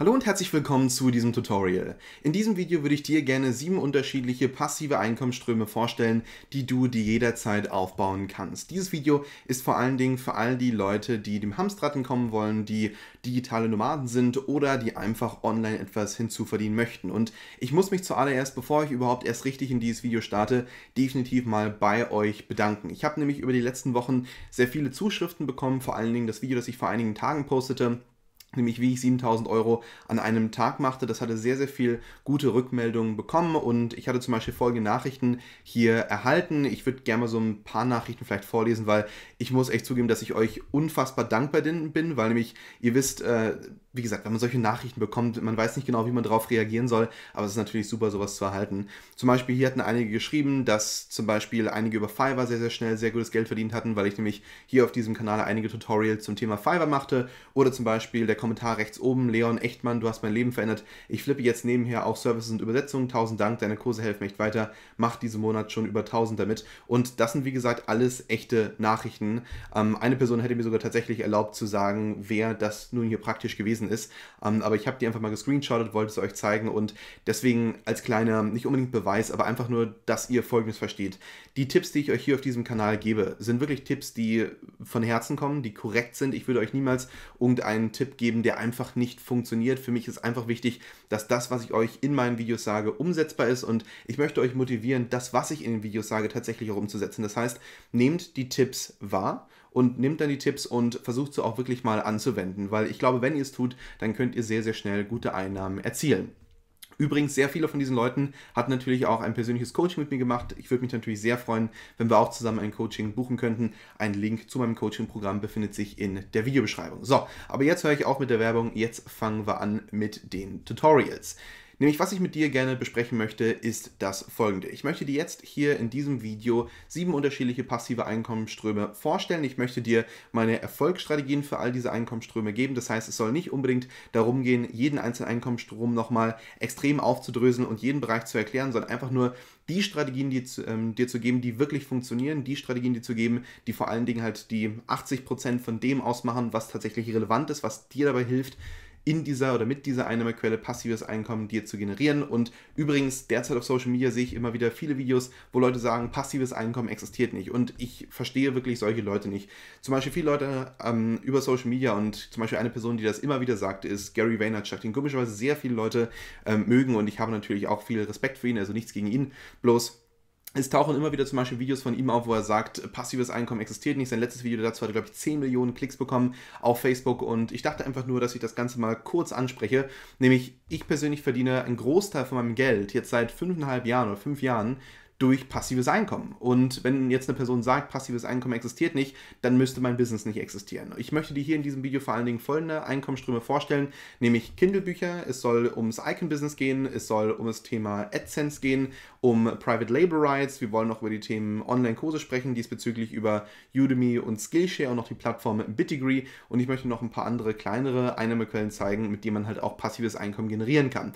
Hallo und herzlich willkommen zu diesem Tutorial. In diesem Video würde ich dir gerne sieben unterschiedliche passive Einkommensströme vorstellen, die du dir jederzeit aufbauen kannst. Dieses Video ist vor allen Dingen für all die Leute, die dem Hamstraten kommen wollen, die digitale Nomaden sind oder die einfach online etwas hinzuverdienen möchten. Und ich muss mich zuallererst, bevor ich überhaupt erst richtig in dieses Video starte, definitiv mal bei euch bedanken. Ich habe nämlich über die letzten Wochen sehr viele Zuschriften bekommen, vor allen Dingen das Video, das ich vor einigen Tagen postete nämlich wie ich 7000 Euro an einem Tag machte. Das hatte sehr, sehr viel gute Rückmeldungen bekommen und ich hatte zum Beispiel folgende Nachrichten hier erhalten. Ich würde gerne mal so ein paar Nachrichten vielleicht vorlesen, weil ich muss echt zugeben, dass ich euch unfassbar dankbar bin, weil nämlich, ihr wisst, äh, wie gesagt, wenn man solche Nachrichten bekommt, man weiß nicht genau, wie man darauf reagieren soll, aber es ist natürlich super, sowas zu erhalten. Zum Beispiel hier hatten einige geschrieben, dass zum Beispiel einige über Fiverr sehr, sehr schnell sehr gutes Geld verdient hatten, weil ich nämlich hier auf diesem Kanal einige Tutorials zum Thema Fiverr machte oder zum Beispiel der Kommentar rechts oben, Leon Echtmann, du hast mein Leben verändert. Ich flippe jetzt nebenher auch Services und Übersetzungen. Tausend Dank, deine Kurse helfen echt weiter. Macht diesen Monat schon über 1000 damit. Und das sind, wie gesagt, alles echte Nachrichten reden. Ähm, eine Person hätte mir sogar tatsächlich erlaubt zu sagen, wer das nun hier praktisch gewesen ist. Ähm, aber ich habe die einfach mal gescreenshottet, wollte es euch zeigen und deswegen als kleiner, nicht unbedingt Beweis, aber einfach nur, dass ihr Folgendes versteht die Tipps, die ich euch hier auf diesem Kanal gebe, sind wirklich Tipps, die von Herzen kommen, die korrekt sind. Ich würde euch niemals irgendeinen Tipp geben, der einfach nicht funktioniert. Für mich ist einfach wichtig, dass das, was ich euch in meinen Videos sage, umsetzbar ist und ich möchte euch motivieren, das, was ich in den Videos sage, tatsächlich auch umzusetzen. Das heißt, nehmt die Tipps wahr und nehmt dann die Tipps und versucht sie auch wirklich mal anzuwenden, weil ich glaube, wenn ihr es tut, dann könnt ihr sehr, sehr schnell gute Einnahmen erzielen. Übrigens, sehr viele von diesen Leuten hatten natürlich auch ein persönliches Coaching mit mir gemacht. Ich würde mich natürlich sehr freuen, wenn wir auch zusammen ein Coaching buchen könnten. Ein Link zu meinem Coaching-Programm befindet sich in der Videobeschreibung. So, aber jetzt höre ich auch mit der Werbung. Jetzt fangen wir an mit den Tutorials. Nämlich, was ich mit dir gerne besprechen möchte, ist das folgende. Ich möchte dir jetzt hier in diesem Video sieben unterschiedliche passive Einkommensströme vorstellen. Ich möchte dir meine Erfolgsstrategien für all diese Einkommensströme geben. Das heißt, es soll nicht unbedingt darum gehen, jeden einzelnen Einkommensstrom nochmal extrem aufzudröseln und jeden Bereich zu erklären, sondern einfach nur die Strategien die zu, ähm, dir zu geben, die wirklich funktionieren, die Strategien dir zu geben, die vor allen Dingen halt die 80% Prozent von dem ausmachen, was tatsächlich relevant ist, was dir dabei hilft, in dieser oder mit dieser Einnahmequelle passives Einkommen dir zu generieren. Und übrigens, derzeit auf Social Media sehe ich immer wieder viele Videos, wo Leute sagen, passives Einkommen existiert nicht. Und ich verstehe wirklich solche Leute nicht. Zum Beispiel viele Leute ähm, über Social Media und zum Beispiel eine Person, die das immer wieder sagt, ist Gary Vaynerchuk, den komischerweise sehr viele Leute ähm, mögen. Und ich habe natürlich auch viel Respekt für ihn, also nichts gegen ihn. Bloß es tauchen immer wieder zum Beispiel Videos von ihm auf, wo er sagt, passives Einkommen existiert nicht. Sein letztes Video dazu hatte, glaube ich, 10 Millionen Klicks bekommen auf Facebook. Und ich dachte einfach nur, dass ich das Ganze mal kurz anspreche. Nämlich, ich persönlich verdiene einen Großteil von meinem Geld jetzt seit fünfeinhalb Jahren oder fünf Jahren durch passives Einkommen. Und wenn jetzt eine Person sagt, passives Einkommen existiert nicht, dann müsste mein Business nicht existieren. Ich möchte dir hier in diesem Video vor allen Dingen folgende Einkommensströme vorstellen, nämlich Kindle-Bücher, es soll ums Icon-Business gehen, es soll um das Thema AdSense gehen, um Private Labor Rights, wir wollen noch über die Themen Online-Kurse sprechen, diesbezüglich über Udemy und Skillshare und noch die Plattform Bitdegree und ich möchte noch ein paar andere kleinere Einnahmequellen zeigen, mit denen man halt auch passives Einkommen generieren kann.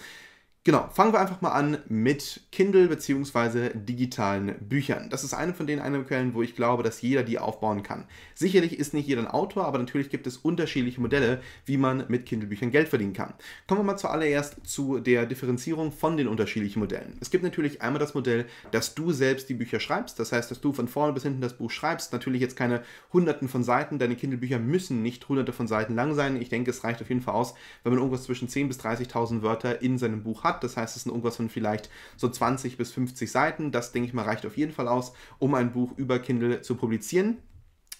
Genau, fangen wir einfach mal an mit Kindle bzw. digitalen Büchern. Das ist eine von den Quellen, wo ich glaube, dass jeder die aufbauen kann. Sicherlich ist nicht jeder ein Autor, aber natürlich gibt es unterschiedliche Modelle, wie man mit Kindle-Büchern Geld verdienen kann. Kommen wir mal zuallererst zu der Differenzierung von den unterschiedlichen Modellen. Es gibt natürlich einmal das Modell, dass du selbst die Bücher schreibst, das heißt, dass du von vorne bis hinten das Buch schreibst. Natürlich jetzt keine hunderten von Seiten, deine Kindle-Bücher müssen nicht hunderte von Seiten lang sein. Ich denke, es reicht auf jeden Fall aus, wenn man irgendwas zwischen 10.000 bis 30.000 Wörter in seinem Buch hat hat. Das heißt, es sind irgendwas von vielleicht so 20 bis 50 Seiten. Das, denke ich mal, reicht auf jeden Fall aus, um ein Buch über Kindle zu publizieren.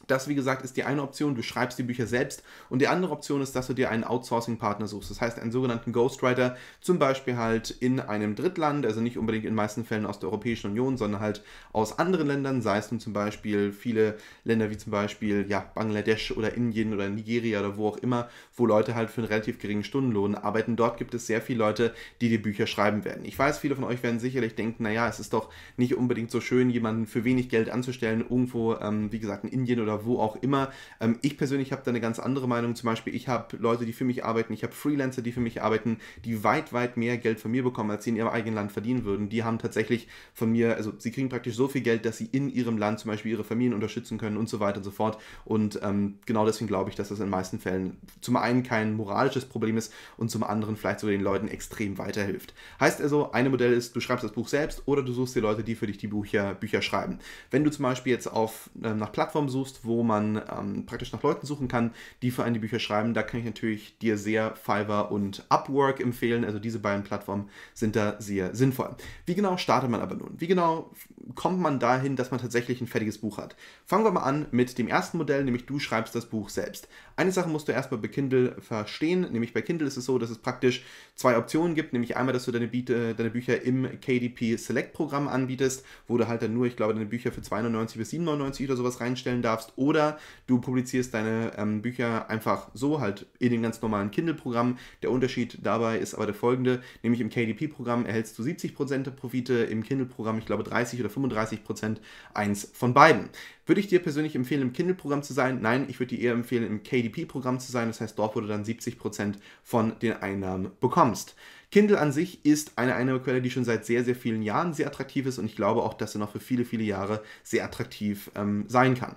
Das, wie gesagt, ist die eine Option, du schreibst die Bücher selbst. Und die andere Option ist, dass du dir einen Outsourcing-Partner suchst. Das heißt, einen sogenannten Ghostwriter, zum Beispiel halt in einem Drittland, also nicht unbedingt in den meisten Fällen aus der Europäischen Union, sondern halt aus anderen Ländern, sei es nun zum Beispiel viele Länder wie zum Beispiel ja, Bangladesch oder Indien oder Nigeria oder wo auch immer, wo Leute halt für einen relativ geringen Stundenlohn arbeiten. Dort gibt es sehr viele Leute, die die Bücher schreiben werden. Ich weiß, viele von euch werden sicherlich denken, naja, es ist doch nicht unbedingt so schön, jemanden für wenig Geld anzustellen, irgendwo, ähm, wie gesagt, in Indien oder oder wo auch immer. Ähm, ich persönlich habe da eine ganz andere Meinung. Zum Beispiel, ich habe Leute, die für mich arbeiten, ich habe Freelancer, die für mich arbeiten, die weit, weit mehr Geld von mir bekommen, als sie in ihrem eigenen Land verdienen würden. Die haben tatsächlich von mir, also sie kriegen praktisch so viel Geld, dass sie in ihrem Land zum Beispiel ihre Familien unterstützen können und so weiter und so fort. Und ähm, genau deswegen glaube ich, dass das in den meisten Fällen zum einen kein moralisches Problem ist und zum anderen vielleicht sogar den Leuten extrem weiterhilft. Heißt also, eine Modell ist, du schreibst das Buch selbst oder du suchst dir Leute, die für dich die Bücher, Bücher schreiben. Wenn du zum Beispiel jetzt auf, äh, nach Plattformen suchst, wo man ähm, praktisch nach Leuten suchen kann, die für einen die Bücher schreiben. Da kann ich natürlich dir sehr Fiverr und Upwork empfehlen. Also diese beiden Plattformen sind da sehr sinnvoll. Wie genau startet man aber nun? Wie genau kommt man dahin, dass man tatsächlich ein fertiges Buch hat? Fangen wir mal an mit dem ersten Modell, nämlich du schreibst das Buch selbst. Eine Sache musst du erstmal bei Kindle verstehen, nämlich bei Kindle ist es so, dass es praktisch zwei Optionen gibt, nämlich einmal, dass du deine, Biete, deine Bücher im KDP Select Programm anbietest, wo du halt dann nur, ich glaube, deine Bücher für 2,99 bis 7,99 oder sowas reinstellen darfst oder du publizierst deine ähm, Bücher einfach so, halt in den ganz normalen Kindle-Programm. Der Unterschied dabei ist aber der folgende, nämlich im KDP-Programm erhältst du 70% der Profite, im Kindle-Programm, ich glaube, 30 oder 35% eins von beiden. Würde ich dir persönlich empfehlen, im Kindle-Programm zu sein? Nein, ich würde dir eher empfehlen, im KDP-Programm zu sein. Das heißt, dort, wo du dann 70% von den Einnahmen bekommst. Kindle an sich ist eine Einnahmequelle, die schon seit sehr, sehr vielen Jahren sehr attraktiv ist und ich glaube auch, dass sie noch für viele, viele Jahre sehr attraktiv ähm, sein kann.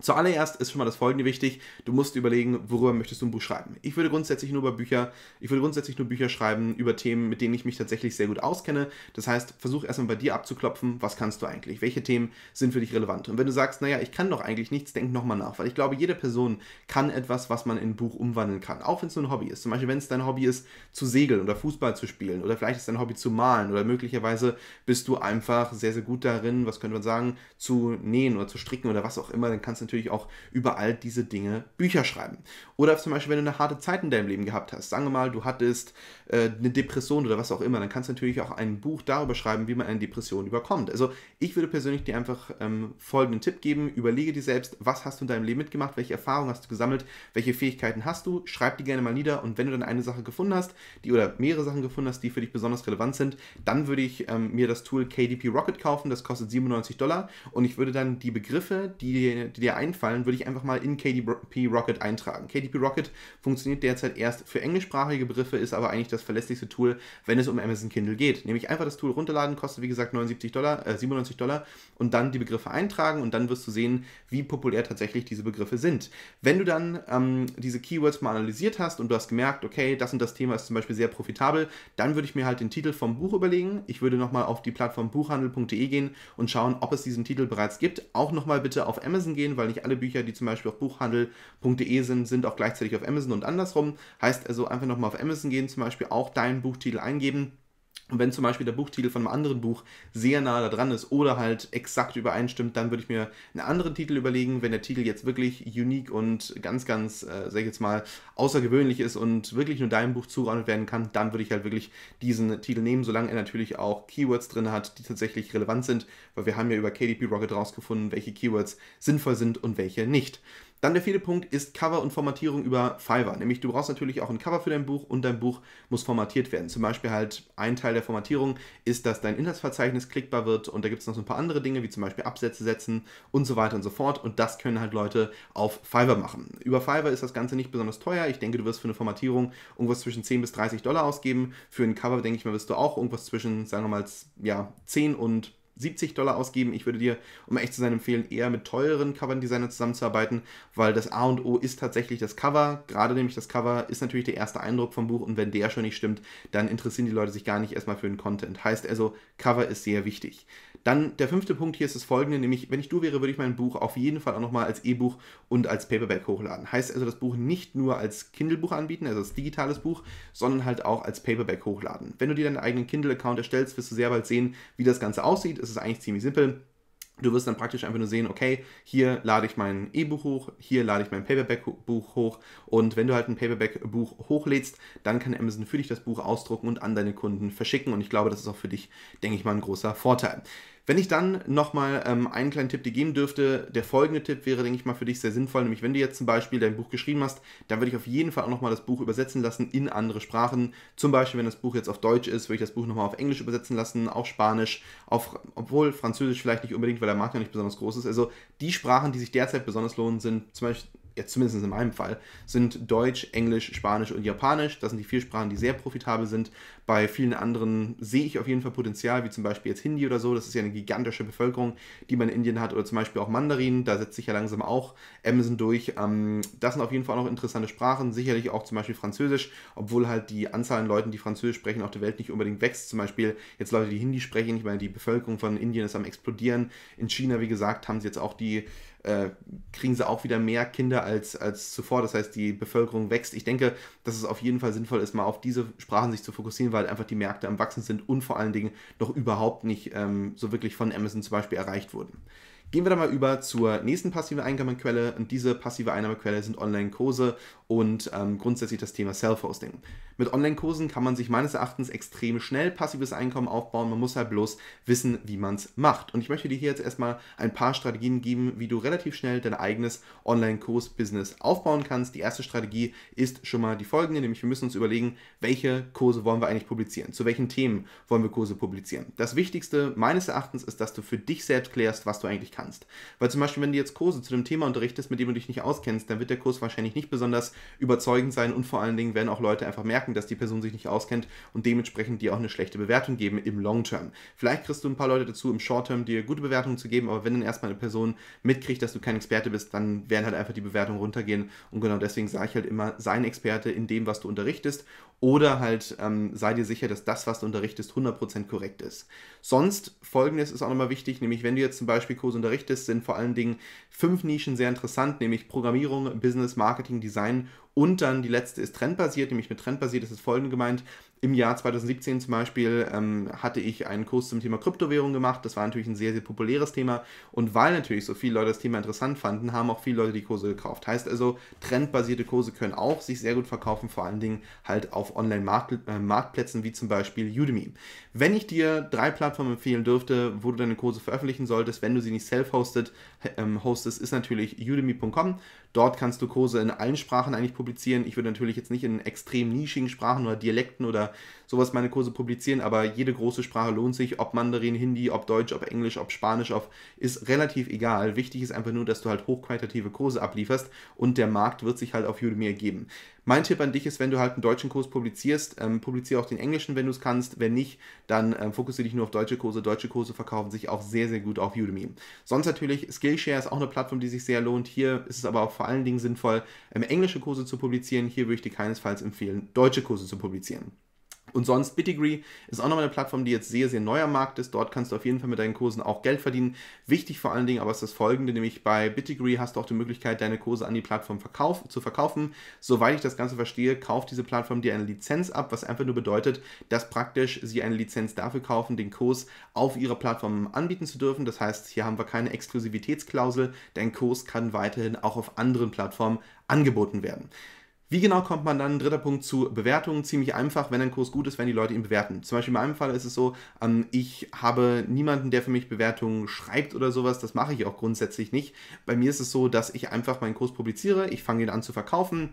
Zuallererst ist schon mal das Folgende wichtig. Du musst überlegen, worüber möchtest du ein Buch schreiben. Ich würde grundsätzlich nur über Bücher, ich würde grundsätzlich nur Bücher schreiben über Themen, mit denen ich mich tatsächlich sehr gut auskenne. Das heißt, versuch erstmal bei dir abzuklopfen, was kannst du eigentlich? Welche Themen sind für dich relevant? Und wenn du sagst, naja, ich kann doch eigentlich nichts, denk nochmal nach, weil ich glaube, jede Person kann etwas, was man in ein Buch umwandeln kann. Auch wenn es nur ein Hobby ist. Zum Beispiel, wenn es dein Hobby ist, zu segeln oder Fußball zu spielen oder vielleicht ist dein Hobby zu malen oder möglicherweise bist du einfach sehr, sehr gut darin, was könnte man sagen, zu nähen oder zu stricken oder was auch immer, dann kannst du natürlich auch über all diese Dinge Bücher schreiben. Oder zum Beispiel, wenn du eine harte Zeit in deinem Leben gehabt hast, sagen wir mal, du hattest äh, eine Depression oder was auch immer, dann kannst du natürlich auch ein Buch darüber schreiben, wie man eine Depression überkommt. Also ich würde persönlich dir einfach ähm, folgenden Tipp geben, überlege dir selbst, was hast du in deinem Leben mitgemacht, welche Erfahrungen hast du gesammelt, welche Fähigkeiten hast du, schreib die gerne mal nieder und wenn du dann eine Sache gefunden hast, die oder mehrere Sachen gefunden hast, die für dich besonders relevant sind, dann würde ich ähm, mir das Tool KDP Rocket kaufen, das kostet 97 Dollar und ich würde dann die Begriffe, die, die dir einfallen, würde ich einfach mal in KDP Rocket eintragen. KDP Rocket funktioniert derzeit erst für englischsprachige Begriffe, ist aber eigentlich das verlässlichste Tool, wenn es um Amazon Kindle geht. Nämlich einfach das Tool runterladen, kostet wie gesagt 79 Dollar, äh, 97 Dollar und dann die Begriffe eintragen und dann wirst du sehen, wie populär tatsächlich diese Begriffe sind. Wenn du dann ähm, diese Keywords mal analysiert hast und du hast gemerkt, okay, das und das Thema ist zum Beispiel sehr profitabel, dann würde ich mir halt den Titel vom Buch überlegen. Ich würde nochmal auf die Plattform buchhandel.de gehen und schauen, ob es diesen Titel bereits gibt. Auch nochmal bitte auf Amazon gehen, weil weil nicht alle Bücher, die zum Beispiel auf buchhandel.de sind, sind auch gleichzeitig auf Amazon und andersrum. Heißt also einfach nochmal auf Amazon gehen, zum Beispiel auch deinen Buchtitel eingeben und wenn zum Beispiel der Buchtitel von einem anderen Buch sehr nah da dran ist oder halt exakt übereinstimmt, dann würde ich mir einen anderen Titel überlegen. Wenn der Titel jetzt wirklich unique und ganz, ganz, äh, sag ich jetzt mal, außergewöhnlich ist und wirklich nur deinem Buch zugeordnet werden kann, dann würde ich halt wirklich diesen Titel nehmen, solange er natürlich auch Keywords drin hat, die tatsächlich relevant sind, weil wir haben ja über KDP Rocket rausgefunden, welche Keywords sinnvoll sind und welche nicht. Dann der vierte Punkt ist Cover und Formatierung über Fiverr. Nämlich du brauchst natürlich auch ein Cover für dein Buch und dein Buch muss formatiert werden. Zum Beispiel halt ein Teil der Formatierung ist, dass dein Inhaltsverzeichnis klickbar wird und da gibt es noch so ein paar andere Dinge, wie zum Beispiel Absätze setzen und so weiter und so fort. Und das können halt Leute auf Fiverr machen. Über Fiverr ist das Ganze nicht besonders teuer. Ich denke, du wirst für eine Formatierung irgendwas zwischen 10 bis 30 Dollar ausgeben. Für ein Cover, denke ich mal, wirst du auch irgendwas zwischen, sagen wir mal, ja, 10 und 70 Dollar ausgeben. Ich würde dir, um echt zu sein, empfehlen, eher mit teureren Coverdesignern zusammenzuarbeiten, weil das A und O ist tatsächlich das Cover. Gerade nämlich das Cover ist natürlich der erste Eindruck vom Buch und wenn der schon nicht stimmt, dann interessieren die Leute sich gar nicht erstmal für den Content. Heißt also, Cover ist sehr wichtig. Dann der fünfte Punkt hier ist das folgende, nämlich wenn ich du wäre, würde ich mein Buch auf jeden Fall auch nochmal als E-Buch und als Paperback hochladen. Heißt also das Buch nicht nur als Kindle-Buch anbieten, also als digitales Buch, sondern halt auch als Paperback hochladen. Wenn du dir deinen eigenen Kindle-Account erstellst, wirst du sehr bald sehen, wie das Ganze aussieht. Es ist eigentlich ziemlich simpel. Du wirst dann praktisch einfach nur sehen, okay, hier lade ich mein E-Buch hoch, hier lade ich mein Paperback-Buch hoch und wenn du halt ein Paperback-Buch hochlädst, dann kann Amazon für dich das Buch ausdrucken und an deine Kunden verschicken und ich glaube, das ist auch für dich, denke ich mal, ein großer Vorteil. Wenn ich dann nochmal ähm, einen kleinen Tipp dir geben dürfte, der folgende Tipp wäre, denke ich mal, für dich sehr sinnvoll, nämlich wenn du jetzt zum Beispiel dein Buch geschrieben hast, dann würde ich auf jeden Fall auch nochmal das Buch übersetzen lassen in andere Sprachen. Zum Beispiel, wenn das Buch jetzt auf Deutsch ist, würde ich das Buch nochmal auf Englisch übersetzen lassen, auf Spanisch, auf, obwohl Französisch vielleicht nicht unbedingt, weil der Markt ja nicht besonders groß ist. Also die Sprachen, die sich derzeit besonders lohnen, sind zum Beispiel jetzt zumindest in meinem Fall, sind Deutsch, Englisch, Spanisch und Japanisch. Das sind die vier Sprachen, die sehr profitabel sind. Bei vielen anderen sehe ich auf jeden Fall Potenzial, wie zum Beispiel jetzt Hindi oder so. Das ist ja eine gigantische Bevölkerung, die man in Indien hat. Oder zum Beispiel auch Mandarin, da setzt sich ja langsam auch Amazon durch. Ähm, das sind auf jeden Fall auch noch interessante Sprachen. Sicherlich auch zum Beispiel Französisch, obwohl halt die Anzahl an Leuten, die Französisch sprechen, auf der Welt nicht unbedingt wächst. Zum Beispiel jetzt Leute, die Hindi sprechen. Ich meine, die Bevölkerung von Indien ist am explodieren. In China, wie gesagt, haben sie jetzt auch die äh, kriegen sie auch wieder mehr Kinder als, als zuvor. Das heißt, die Bevölkerung wächst. Ich denke, dass es auf jeden Fall sinnvoll ist, mal auf diese Sprachen sich zu fokussieren, weil einfach die Märkte am Wachsen sind und vor allen Dingen noch überhaupt nicht ähm, so wirklich von Amazon zum Beispiel erreicht wurden. Gehen wir dann mal über zur nächsten passive Einnahmequelle. Und diese passive Einnahmequelle sind Online-Kurse und ähm, grundsätzlich das Thema Self-Hosting. Mit Online-Kursen kann man sich meines Erachtens extrem schnell passives Einkommen aufbauen. Man muss halt bloß wissen, wie man es macht. Und ich möchte dir hier jetzt erstmal ein paar Strategien geben, wie du relativ schnell dein eigenes Online-Kurs-Business aufbauen kannst. Die erste Strategie ist schon mal die folgende, nämlich wir müssen uns überlegen, welche Kurse wollen wir eigentlich publizieren? Zu welchen Themen wollen wir Kurse publizieren? Das Wichtigste meines Erachtens ist, dass du für dich selbst klärst, was du eigentlich kannst. Weil zum Beispiel, wenn du jetzt Kurse zu einem Thema unterrichtest, mit dem du dich nicht auskennst, dann wird der Kurs wahrscheinlich nicht besonders überzeugend sein und vor allen Dingen werden auch Leute einfach merken, merken, dass die Person sich nicht auskennt und dementsprechend dir auch eine schlechte Bewertung geben im Long Term. Vielleicht kriegst du ein paar Leute dazu, im Short Term dir gute Bewertungen zu geben, aber wenn dann erstmal eine Person mitkriegt, dass du kein Experte bist, dann werden halt einfach die Bewertungen runtergehen. Und genau deswegen sage ich halt immer, sei ein Experte in dem, was du unterrichtest oder halt ähm, sei dir sicher, dass das, was du unterrichtest, 100% korrekt ist. Sonst folgendes ist auch nochmal wichtig, nämlich wenn du jetzt zum Beispiel Kurse unterrichtest, sind vor allen Dingen fünf Nischen sehr interessant, nämlich Programmierung, Business, Marketing, Design und dann die letzte ist trendbasiert, nämlich mit trendbasiert ist das folgende gemeint, im Jahr 2017 zum Beispiel ähm, hatte ich einen Kurs zum Thema Kryptowährung gemacht. Das war natürlich ein sehr, sehr populäres Thema. Und weil natürlich so viele Leute das Thema interessant fanden, haben auch viele Leute die Kurse gekauft. Heißt also, trendbasierte Kurse können auch sich sehr gut verkaufen, vor allen Dingen halt auf Online-Marktplätzen äh, wie zum Beispiel Udemy. Wenn ich dir drei Plattformen empfehlen dürfte, wo du deine Kurse veröffentlichen solltest, wenn du sie nicht self hosted ähm, hostest, ist natürlich udemy.com. Dort kannst du Kurse in allen Sprachen eigentlich publizieren. Ich würde natürlich jetzt nicht in extrem nischigen Sprachen oder Dialekten oder oder sowas meine Kurse publizieren, aber jede große Sprache lohnt sich, ob Mandarin, Hindi, ob Deutsch, ob Englisch, ob Spanisch, ob ist relativ egal. Wichtig ist einfach nur, dass du halt hochqualitative Kurse ablieferst und der Markt wird sich halt auf Udemy ergeben. Mein Tipp an dich ist, wenn du halt einen deutschen Kurs publizierst, ähm, publiziere auch den englischen, wenn du es kannst. Wenn nicht, dann ähm, fokussiere dich nur auf deutsche Kurse. Deutsche Kurse verkaufen sich auch sehr, sehr gut auf Udemy. Sonst natürlich, Skillshare ist auch eine Plattform, die sich sehr lohnt. Hier ist es aber auch vor allen Dingen sinnvoll, ähm, englische Kurse zu publizieren. Hier würde ich dir keinesfalls empfehlen, deutsche Kurse zu publizieren. Und sonst Bitdegree ist auch nochmal eine Plattform, die jetzt sehr, sehr neuer Markt ist. Dort kannst du auf jeden Fall mit deinen Kursen auch Geld verdienen. Wichtig vor allen Dingen aber ist das folgende, nämlich bei Bitdegree hast du auch die Möglichkeit, deine Kurse an die Plattform verkauf zu verkaufen. Soweit ich das Ganze verstehe, kauft diese Plattform dir eine Lizenz ab, was einfach nur bedeutet, dass praktisch sie eine Lizenz dafür kaufen, den Kurs auf ihrer Plattform anbieten zu dürfen. Das heißt, hier haben wir keine Exklusivitätsklausel. Dein Kurs kann weiterhin auch auf anderen Plattformen angeboten werden. Wie genau kommt man dann, dritter Punkt, zu Bewertungen? Ziemlich einfach, wenn ein Kurs gut ist, wenn die Leute ihn bewerten. Zum Beispiel in meinem Fall ist es so, ähm, ich habe niemanden, der für mich Bewertungen schreibt oder sowas. Das mache ich auch grundsätzlich nicht. Bei mir ist es so, dass ich einfach meinen Kurs publiziere, ich fange ihn an zu verkaufen.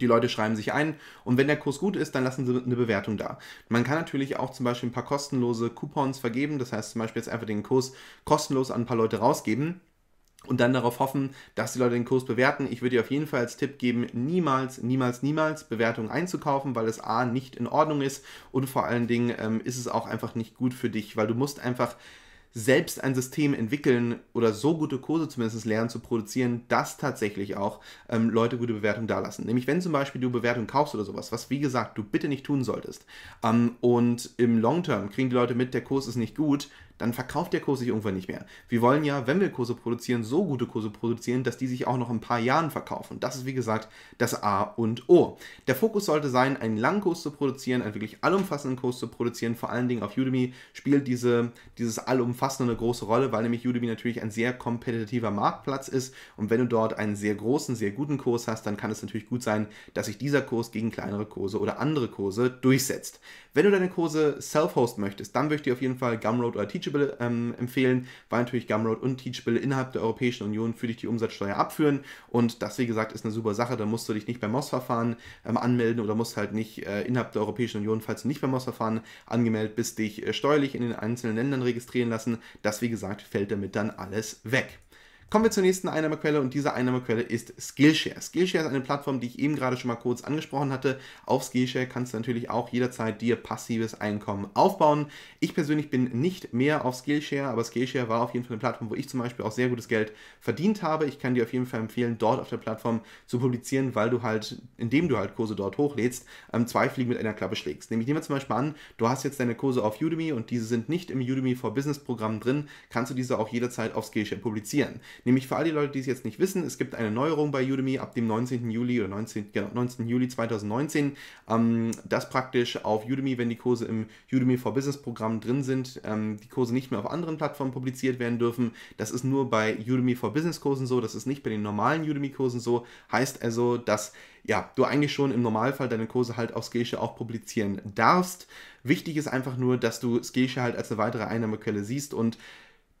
Die Leute schreiben sich ein und wenn der Kurs gut ist, dann lassen sie eine Bewertung da. Man kann natürlich auch zum Beispiel ein paar kostenlose Coupons vergeben, das heißt zum Beispiel jetzt einfach den Kurs kostenlos an ein paar Leute rausgeben und dann darauf hoffen, dass die Leute den Kurs bewerten. Ich würde dir auf jeden Fall als Tipp geben, niemals, niemals, niemals Bewertungen einzukaufen, weil es A nicht in Ordnung ist und vor allen Dingen ähm, ist es auch einfach nicht gut für dich, weil du musst einfach selbst ein System entwickeln oder so gute Kurse zumindest lernen zu produzieren, dass tatsächlich auch ähm, Leute gute Bewertungen dalassen. Nämlich wenn zum Beispiel du Bewertungen kaufst oder sowas, was wie gesagt du bitte nicht tun solltest. Ähm, und im Long Term kriegen die Leute mit, der Kurs ist nicht gut, dann verkauft der Kurs sich irgendwann nicht mehr. Wir wollen ja, wenn wir Kurse produzieren, so gute Kurse produzieren, dass die sich auch noch ein paar Jahren verkaufen. Das ist wie gesagt das A und O. Der Fokus sollte sein, einen langen Kurs zu produzieren, einen wirklich allumfassenden Kurs zu produzieren. Vor allen Dingen auf Udemy spielt diese, dieses Allumfassende eine große Rolle, weil nämlich Udemy natürlich ein sehr kompetitiver Marktplatz ist. Und wenn du dort einen sehr großen, sehr guten Kurs hast, dann kann es natürlich gut sein, dass sich dieser Kurs gegen kleinere Kurse oder andere Kurse durchsetzt. Wenn du deine Kurse self-host möchtest, dann möchte ich dir auf jeden Fall Gumroad oder Teach Teachable ähm, empfehlen, weil natürlich Gumroad und Teachable innerhalb der Europäischen Union für dich die Umsatzsteuer abführen. Und das, wie gesagt, ist eine super Sache. Da musst du dich nicht beim MOS-Verfahren ähm, anmelden oder musst halt nicht äh, innerhalb der Europäischen Union, falls du nicht beim MOS-Verfahren angemeldet bist, dich äh, steuerlich in den einzelnen Ländern registrieren lassen. Das, wie gesagt, fällt damit dann alles weg. Kommen wir zur nächsten Einnahmequelle und diese Einnahmequelle ist Skillshare. Skillshare ist eine Plattform, die ich eben gerade schon mal kurz angesprochen hatte. Auf Skillshare kannst du natürlich auch jederzeit dir passives Einkommen aufbauen. Ich persönlich bin nicht mehr auf Skillshare, aber Skillshare war auf jeden Fall eine Plattform, wo ich zum Beispiel auch sehr gutes Geld verdient habe. Ich kann dir auf jeden Fall empfehlen, dort auf der Plattform zu publizieren, weil du halt, indem du halt Kurse dort hochlädst, ähm, zwei Fliegen mit einer Klappe schlägst. Nämlich nehmen wir zum Beispiel an, du hast jetzt deine Kurse auf Udemy und diese sind nicht im Udemy for Business Programm drin, kannst du diese auch jederzeit auf Skillshare publizieren. Nämlich für all die Leute, die es jetzt nicht wissen, es gibt eine Neuerung bei Udemy ab dem 19. Juli oder 19, genau, 19. Juli 2019, ähm, dass praktisch auf Udemy, wenn die Kurse im Udemy for Business Programm drin sind, ähm, die Kurse nicht mehr auf anderen Plattformen publiziert werden dürfen. Das ist nur bei Udemy for Business Kursen so, das ist nicht bei den normalen Udemy Kursen so. Heißt also, dass ja, du eigentlich schon im Normalfall deine Kurse halt auf Skillshare auch publizieren darfst. Wichtig ist einfach nur, dass du Skillshare halt als eine weitere Einnahmequelle siehst und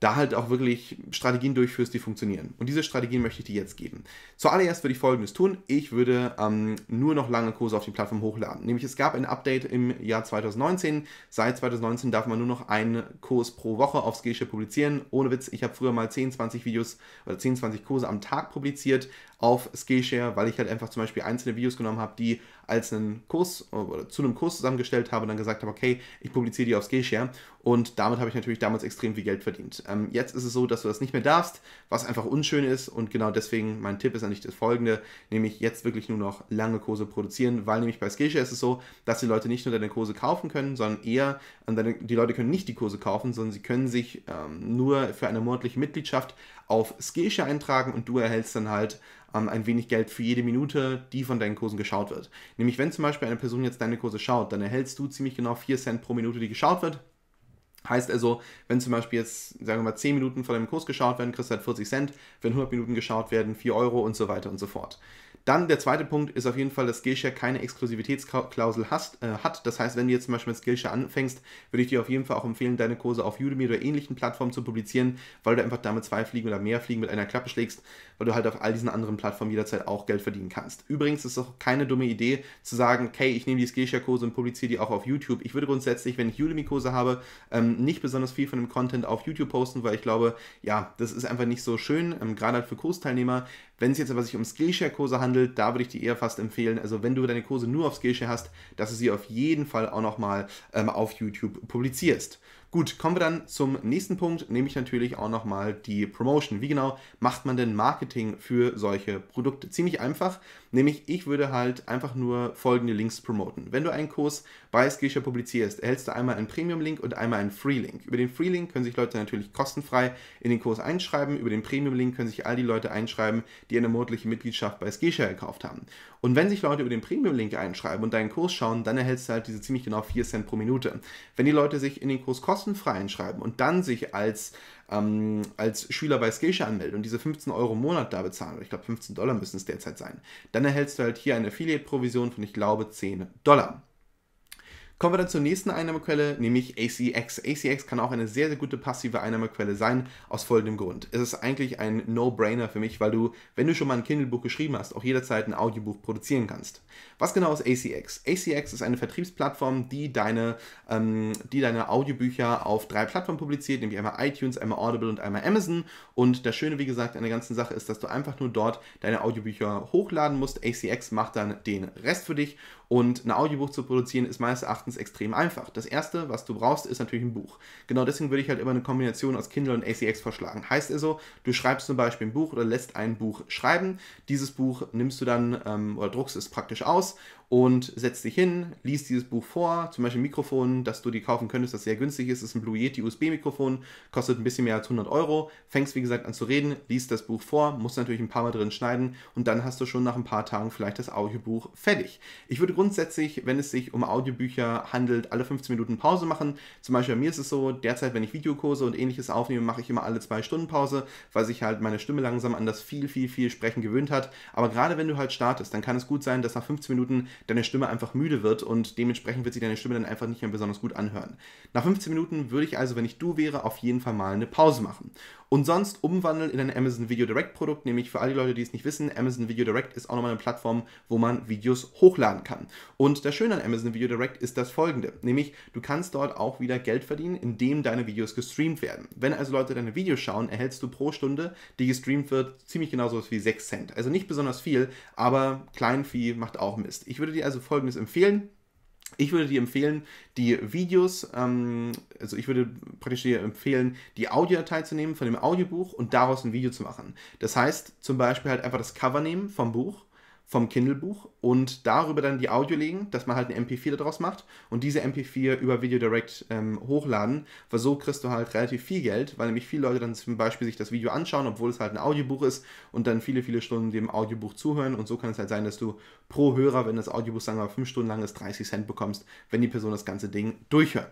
da halt auch wirklich Strategien durchführst, die funktionieren. Und diese Strategien möchte ich dir jetzt geben. Zuallererst würde ich Folgendes tun. Ich würde ähm, nur noch lange Kurse auf die Plattform hochladen. Nämlich es gab ein Update im Jahr 2019. Seit 2019 darf man nur noch einen Kurs pro Woche auf Skillshare publizieren. Ohne Witz, ich habe früher mal 10, 20 Videos oder 10, 20 Kurse am Tag publiziert auf Skillshare, weil ich halt einfach zum Beispiel einzelne Videos genommen habe, die als einen Kurs oder zu einem Kurs zusammengestellt habe und dann gesagt habe, okay, ich publiziere die auf Skillshare und damit habe ich natürlich damals extrem viel Geld verdient. Ähm, jetzt ist es so, dass du das nicht mehr darfst, was einfach unschön ist und genau deswegen mein Tipp ist an dich das folgende, nämlich jetzt wirklich nur noch lange Kurse produzieren, weil nämlich bei Skillshare ist es so, dass die Leute nicht nur deine Kurse kaufen können, sondern eher, deine, die Leute können nicht die Kurse kaufen, sondern sie können sich ähm, nur für eine monatliche Mitgliedschaft auf Skillshare eintragen und du erhältst dann halt ähm, ein wenig Geld für jede Minute, die von deinen Kursen geschaut wird. Nämlich wenn zum Beispiel eine Person jetzt deine Kurse schaut, dann erhältst du ziemlich genau 4 Cent pro Minute, die geschaut wird. Heißt also, wenn zum Beispiel jetzt, sagen wir mal, 10 Minuten von deinem Kurs geschaut werden, kriegst du halt 40 Cent, wenn 100 Minuten geschaut werden, 4 Euro und so weiter und so fort. Dann der zweite Punkt ist auf jeden Fall, dass Skillshare keine Exklusivitätsklausel hast, äh, hat. Das heißt, wenn du jetzt zum Beispiel mit Skillshare anfängst, würde ich dir auf jeden Fall auch empfehlen, deine Kurse auf Udemy oder ähnlichen Plattformen zu publizieren, weil du einfach damit zwei Fliegen oder mehr Fliegen mit einer Klappe schlägst, weil du halt auf all diesen anderen Plattformen jederzeit auch Geld verdienen kannst. Übrigens ist es auch keine dumme Idee zu sagen, okay, ich nehme die Skillshare-Kurse und publiziere die auch auf YouTube. Ich würde grundsätzlich, wenn ich Udemy-Kurse habe, ähm, nicht besonders viel von dem Content auf YouTube posten, weil ich glaube, ja, das ist einfach nicht so schön, ähm, gerade halt für Kursteilnehmer wenn es jetzt aber sich um Skillshare-Kurse handelt, da würde ich die eher fast empfehlen. Also wenn du deine Kurse nur auf Skillshare hast, dass du sie auf jeden Fall auch nochmal ähm, auf YouTube publizierst. Gut, kommen wir dann zum nächsten Punkt, nämlich natürlich auch nochmal die Promotion. Wie genau macht man denn Marketing für solche Produkte? Ziemlich einfach, nämlich ich würde halt einfach nur folgende Links promoten. Wenn du einen Kurs bei Skillshare publizierst, erhältst du einmal einen Premium-Link und einmal einen Free-Link. Über den Free-Link können sich Leute natürlich kostenfrei in den Kurs einschreiben. Über den Premium-Link können sich all die Leute einschreiben, die eine monatliche Mitgliedschaft bei Skillshare gekauft haben. Und wenn sich Leute über den Premium-Link einschreiben und deinen Kurs schauen, dann erhältst du halt diese ziemlich genau 4 Cent pro Minute. Wenn die Leute sich in den Kurs kostenfrei einschreiben und dann sich als ähm, als Schüler bei Skillshare anmelden und diese 15 Euro im Monat da bezahlen, ich glaube 15 Dollar müssen es derzeit sein, dann erhältst du halt hier eine Affiliate-Provision von, ich glaube, 10 Dollar. Kommen wir dann zur nächsten Einnahmequelle, nämlich ACX. ACX kann auch eine sehr, sehr gute passive Einnahmequelle sein, aus folgendem Grund. Es ist eigentlich ein No-Brainer für mich, weil du, wenn du schon mal ein Kindle-Buch geschrieben hast, auch jederzeit ein Audiobuch produzieren kannst. Was genau ist ACX? ACX ist eine Vertriebsplattform, die deine, ähm, die deine Audiobücher auf drei Plattformen publiziert, nämlich einmal iTunes, einmal Audible und einmal Amazon. Und das Schöne, wie gesagt, an der ganzen Sache ist, dass du einfach nur dort deine Audiobücher hochladen musst. ACX macht dann den Rest für dich. Und ein Audiobuch zu produzieren ist meines Erachtens Erachtens extrem einfach. Das erste, was du brauchst, ist natürlich ein Buch. Genau deswegen würde ich halt immer eine Kombination aus Kindle und ACX vorschlagen. Heißt also, du schreibst zum Beispiel ein Buch oder lässt ein Buch schreiben. Dieses Buch nimmst du dann ähm, oder druckst es praktisch aus und setzt dich hin, liest dieses Buch vor, zum Beispiel ein Mikrofon, das du dir kaufen könntest, das sehr günstig ist, das ist ein Blue Yeti USB-Mikrofon, kostet ein bisschen mehr als 100 Euro, fängst wie gesagt an zu reden, liest das Buch vor, musst natürlich ein paar Mal drin schneiden und dann hast du schon nach ein paar Tagen vielleicht das Audiobuch fertig. Ich würde grundsätzlich, wenn es sich um Audiobücher handelt, alle 15 Minuten Pause machen. Zum Beispiel bei mir ist es so, derzeit, wenn ich Videokurse und ähnliches aufnehme, mache ich immer alle zwei Stunden Pause, weil sich halt meine Stimme langsam an das viel, viel, viel Sprechen gewöhnt hat. Aber gerade wenn du halt startest, dann kann es gut sein, dass nach 15 Minuten deine Stimme einfach müde wird und dementsprechend wird sich deine Stimme dann einfach nicht mehr besonders gut anhören. Nach 15 Minuten würde ich also, wenn ich du wäre, auf jeden Fall mal eine Pause machen. Und sonst umwandeln in ein Amazon Video Direct Produkt, nämlich für all die Leute, die es nicht wissen, Amazon Video Direct ist auch nochmal eine Plattform, wo man Videos hochladen kann. Und das Schöne an Amazon Video Direct ist das folgende, nämlich du kannst dort auch wieder Geld verdienen, indem deine Videos gestreamt werden. Wenn also Leute deine Videos schauen, erhältst du pro Stunde, die gestreamt wird, ziemlich genauso wie 6 Cent. Also nicht besonders viel, aber Kleinvieh macht auch Mist. Ich würde dir also Folgendes empfehlen. Ich würde dir empfehlen, die Videos, ähm, also ich würde praktisch dir empfehlen, die Audiodatei zu nehmen von dem Audiobuch und daraus ein Video zu machen. Das heißt, zum Beispiel halt einfach das Cover nehmen vom Buch vom Kindle-Buch und darüber dann die Audio legen, dass man halt eine MP4 daraus macht und diese MP4 über Video Direct ähm, hochladen, weil so kriegst du halt relativ viel Geld, weil nämlich viele Leute dann zum Beispiel sich das Video anschauen, obwohl es halt ein Audiobuch ist und dann viele, viele Stunden dem Audiobuch zuhören und so kann es halt sein, dass du pro Hörer, wenn das Audiobuch sagen wir mal fünf Stunden lang ist, 30 Cent bekommst, wenn die Person das ganze Ding durchhört.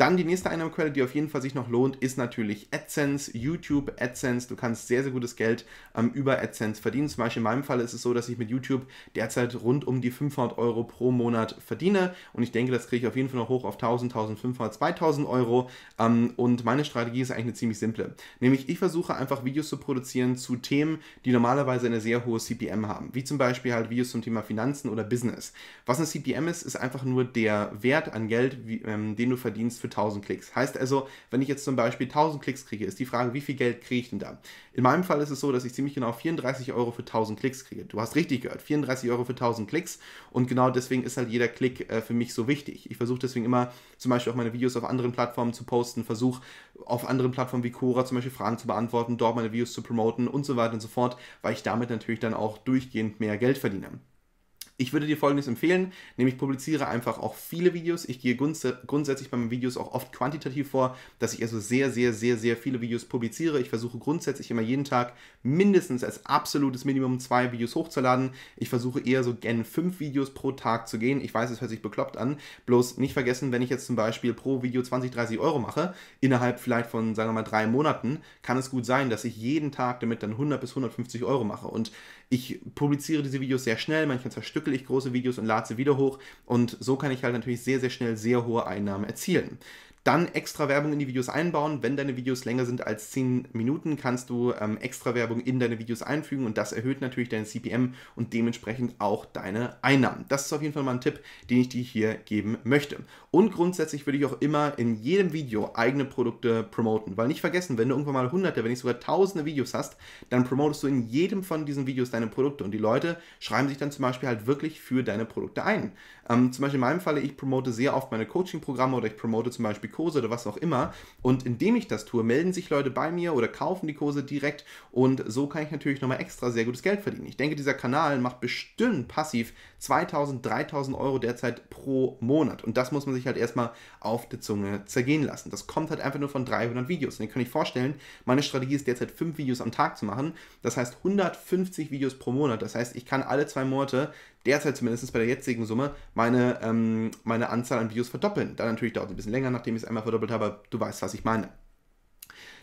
Dann die nächste Einnahmequelle, die auf jeden Fall sich noch lohnt, ist natürlich AdSense, YouTube, AdSense. Du kannst sehr, sehr gutes Geld ähm, über AdSense verdienen. Zum Beispiel in meinem Fall ist es so, dass ich mit YouTube derzeit rund um die 500 Euro pro Monat verdiene. Und ich denke, das kriege ich auf jeden Fall noch hoch auf 1000, 1500, 2000 Euro. Ähm, und meine Strategie ist eigentlich eine ziemlich simple. Nämlich, ich versuche einfach Videos zu produzieren zu Themen, die normalerweise eine sehr hohe CPM haben. Wie zum Beispiel halt Videos zum Thema Finanzen oder Business. Was eine CPM ist, ist einfach nur der Wert an Geld, wie, ähm, den du verdienst für 1000 Klicks. Heißt also, wenn ich jetzt zum Beispiel 1000 Klicks kriege, ist die Frage, wie viel Geld kriege ich denn da? In meinem Fall ist es so, dass ich ziemlich genau 34 Euro für 1000 Klicks kriege. Du hast richtig gehört, 34 Euro für 1000 Klicks und genau deswegen ist halt jeder Klick äh, für mich so wichtig. Ich versuche deswegen immer zum Beispiel auch meine Videos auf anderen Plattformen zu posten, versuche auf anderen Plattformen wie Quora zum Beispiel Fragen zu beantworten, dort meine Videos zu promoten und so weiter und so fort, weil ich damit natürlich dann auch durchgehend mehr Geld verdiene ich würde dir folgendes empfehlen, nämlich publiziere einfach auch viele Videos. Ich gehe grundsätzlich bei meinen Videos auch oft quantitativ vor, dass ich also sehr, sehr, sehr, sehr viele Videos publiziere. Ich versuche grundsätzlich immer jeden Tag mindestens als absolutes Minimum zwei Videos hochzuladen. Ich versuche eher so gen fünf Videos pro Tag zu gehen. Ich weiß, es hört sich bekloppt an. Bloß nicht vergessen, wenn ich jetzt zum Beispiel pro Video 20, 30 Euro mache, innerhalb vielleicht von, sagen wir mal, drei Monaten, kann es gut sein, dass ich jeden Tag damit dann 100 bis 150 Euro mache. Und ich publiziere diese Videos sehr schnell, manchmal zerstückel ich große Videos und lade sie wieder hoch und so kann ich halt natürlich sehr, sehr schnell sehr hohe Einnahmen erzielen dann extra Werbung in die Videos einbauen. Wenn deine Videos länger sind als 10 Minuten, kannst du ähm, extra Werbung in deine Videos einfügen und das erhöht natürlich deine CPM und dementsprechend auch deine Einnahmen. Das ist auf jeden Fall mal ein Tipp, den ich dir hier geben möchte. Und grundsätzlich würde ich auch immer in jedem Video eigene Produkte promoten, weil nicht vergessen, wenn du irgendwann mal hunderte, wenn nicht sogar tausende Videos hast, dann promotest du in jedem von diesen Videos deine Produkte und die Leute schreiben sich dann zum Beispiel halt wirklich für deine Produkte ein. Ähm, zum Beispiel in meinem Falle, ich promote sehr oft meine Coaching-Programme oder ich promote zum Beispiel Kurse oder was auch immer. Und indem ich das tue, melden sich Leute bei mir oder kaufen die Kurse direkt. Und so kann ich natürlich nochmal extra sehr gutes Geld verdienen. Ich denke, dieser Kanal macht bestimmt passiv 2000, 3000 Euro derzeit pro Monat. Und das muss man sich halt erstmal auf der Zunge zergehen lassen. Das kommt halt einfach nur von 300 Videos. Und ihr könnt euch vorstellen, meine Strategie ist derzeit 5 Videos am Tag zu machen. Das heißt 150 Videos pro Monat. Das heißt, ich kann alle zwei Monate derzeit halt zumindest bei der jetzigen Summe meine, ähm, meine Anzahl an Views verdoppeln. Dann natürlich dauert es ein bisschen länger, nachdem ich es einmal verdoppelt habe, du weißt, was ich meine.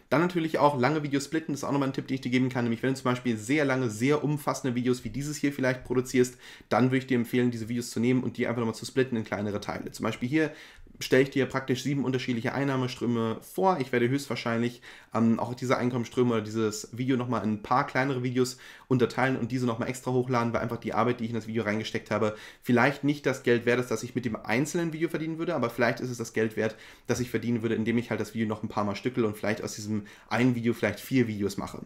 Dann natürlich auch lange Videos splitten, das ist auch nochmal ein Tipp, den ich dir geben kann. Nämlich, wenn du zum Beispiel sehr lange, sehr umfassende Videos wie dieses hier vielleicht produzierst, dann würde ich dir empfehlen, diese Videos zu nehmen und die einfach nochmal zu splitten in kleinere Teile. Zum Beispiel hier stelle ich dir praktisch sieben unterschiedliche Einnahmeströme vor. Ich werde höchstwahrscheinlich ähm, auch diese Einkommensströme oder dieses Video nochmal in ein paar kleinere Videos unterteilen und diese nochmal extra hochladen, weil einfach die Arbeit, die ich in das Video reingesteckt habe, vielleicht nicht das Geld wert ist, das ich mit dem einzelnen Video verdienen würde, aber vielleicht ist es das Geld wert, das ich verdienen würde, indem ich halt das Video noch ein paar Mal stückel und vielleicht aus diesem einen Video vielleicht vier Videos mache.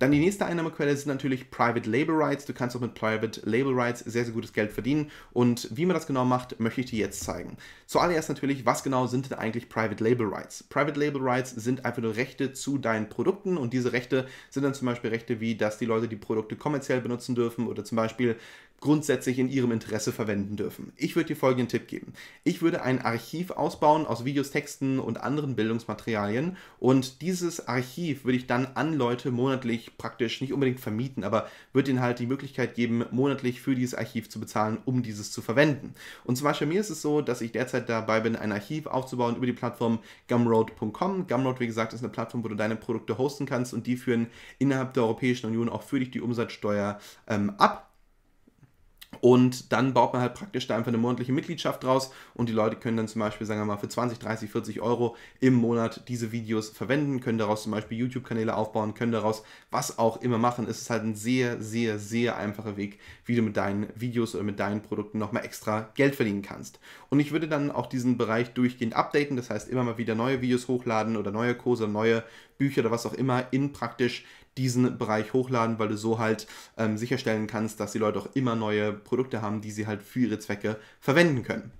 Dann die nächste Einnahmequelle sind natürlich Private Label Rights. Du kannst auch mit Private Label Rights sehr, sehr gutes Geld verdienen. Und wie man das genau macht, möchte ich dir jetzt zeigen. Zuallererst natürlich, was genau sind denn eigentlich Private Label Rights? Private Label Rights sind einfach nur Rechte zu deinen Produkten und diese Rechte sind dann zum Beispiel Rechte wie, dass die Leute die Produkte kommerziell benutzen dürfen oder zum Beispiel grundsätzlich in ihrem Interesse verwenden dürfen. Ich würde dir folgenden Tipp geben. Ich würde ein Archiv ausbauen aus Videos, Texten und anderen Bildungsmaterialien und dieses Archiv würde ich dann an Leute monatlich praktisch nicht unbedingt vermieten, aber würde ihnen halt die Möglichkeit geben, monatlich für dieses Archiv zu bezahlen, um dieses zu verwenden. Und zum Beispiel mir ist es so, dass ich derzeit dabei bin, ein Archiv aufzubauen über die Plattform gumroad.com. Gumroad, wie gesagt, ist eine Plattform, wo du deine Produkte hosten kannst und die führen innerhalb der Europäischen Union auch für dich die Umsatzsteuer ähm, ab. Und dann baut man halt praktisch da einfach eine monatliche Mitgliedschaft draus und die Leute können dann zum Beispiel, sagen wir mal, für 20, 30, 40 Euro im Monat diese Videos verwenden, können daraus zum Beispiel YouTube-Kanäle aufbauen, können daraus was auch immer machen. Es ist halt ein sehr, sehr, sehr einfacher Weg, wie du mit deinen Videos oder mit deinen Produkten nochmal extra Geld verdienen kannst. Und ich würde dann auch diesen Bereich durchgehend updaten, das heißt immer mal wieder neue Videos hochladen oder neue Kurse, neue Bücher oder was auch immer in praktisch diesen Bereich hochladen, weil du so halt ähm, sicherstellen kannst, dass die Leute auch immer neue Produkte haben, die sie halt für ihre Zwecke verwenden können.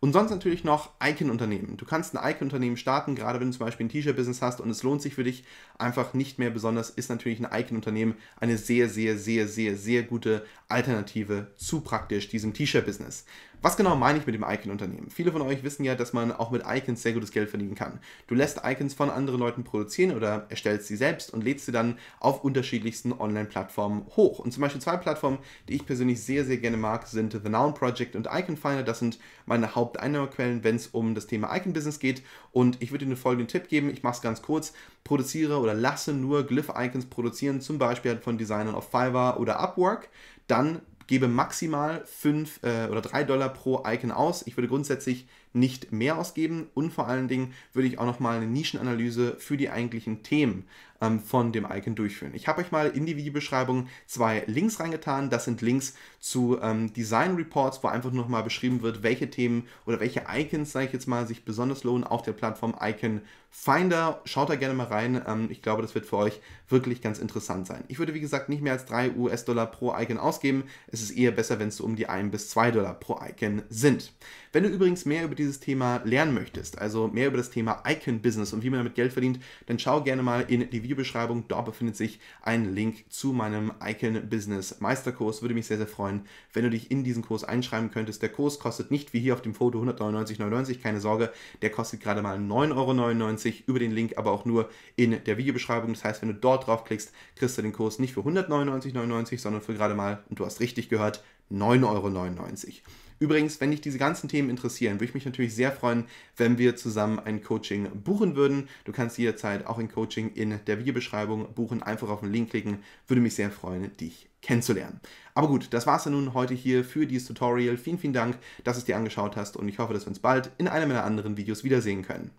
Und sonst natürlich noch Icon-Unternehmen. Du kannst ein Icon-Unternehmen starten, gerade wenn du zum Beispiel ein T-Shirt-Business hast und es lohnt sich für dich einfach nicht mehr besonders, ist natürlich ein Icon-Unternehmen eine sehr, sehr, sehr, sehr, sehr gute Alternative zu praktisch diesem T-Shirt-Business. Was genau meine ich mit dem Icon-Unternehmen? Viele von euch wissen ja, dass man auch mit Icons sehr gutes Geld verdienen kann. Du lässt Icons von anderen Leuten produzieren oder erstellst sie selbst und lädst sie dann auf unterschiedlichsten Online-Plattformen hoch. Und zum Beispiel zwei Plattformen, die ich persönlich sehr, sehr gerne mag, sind The Noun Project und Icon Finder. Das sind meine Haupteinnahmequellen, wenn es um das Thema Icon-Business geht. Und ich würde dir einen folgenden Tipp geben. Ich mache es ganz kurz. Produziere oder lasse nur Glyph-Icons produzieren, zum Beispiel halt von Designern auf Fiverr oder Upwork. Dann gebe maximal 5 äh, oder 3 Dollar pro Icon aus. Ich würde grundsätzlich nicht mehr ausgeben und vor allen Dingen würde ich auch nochmal eine Nischenanalyse für die eigentlichen Themen ähm, von dem Icon durchführen. Ich habe euch mal in die Videobeschreibung zwei Links reingetan. Das sind Links zu ähm, Design Reports, wo einfach nochmal beschrieben wird, welche Themen oder welche Icons, sage ich jetzt mal, sich besonders lohnen auf der Plattform Icon Finder. Schaut da gerne mal rein. Ähm, ich glaube, das wird für euch wirklich ganz interessant sein. Ich würde, wie gesagt, nicht mehr als 3 US-Dollar pro Icon ausgeben. Es ist eher besser, wenn es so um die 1 bis 2 Dollar pro Icon sind. Wenn du übrigens mehr über dieses Thema lernen möchtest, also mehr über das Thema Icon-Business und wie man damit Geld verdient, dann schau gerne mal in die Videobeschreibung. Dort befindet sich ein Link zu meinem Icon-Business-Meisterkurs. Würde mich sehr, sehr freuen, wenn du dich in diesen Kurs einschreiben könntest. Der Kurs kostet nicht wie hier auf dem Foto 199,99, keine Sorge. Der kostet gerade mal 9,99 Euro sich über den Link aber auch nur in der Videobeschreibung. Das heißt, wenn du dort draufklickst, kriegst du den Kurs nicht für 199,99, sondern für gerade mal, und du hast richtig gehört, 9,99 Euro. Übrigens, wenn dich diese ganzen Themen interessieren, würde ich mich natürlich sehr freuen, wenn wir zusammen ein Coaching buchen würden. Du kannst jederzeit auch ein Coaching in der Videobeschreibung buchen, einfach auf den Link klicken. Würde mich sehr freuen, dich kennenzulernen. Aber gut, das war es dann nun heute hier für dieses Tutorial. Vielen, vielen Dank, dass du es dir angeschaut hast und ich hoffe, dass wir uns bald in einem meiner anderen Videos wiedersehen können.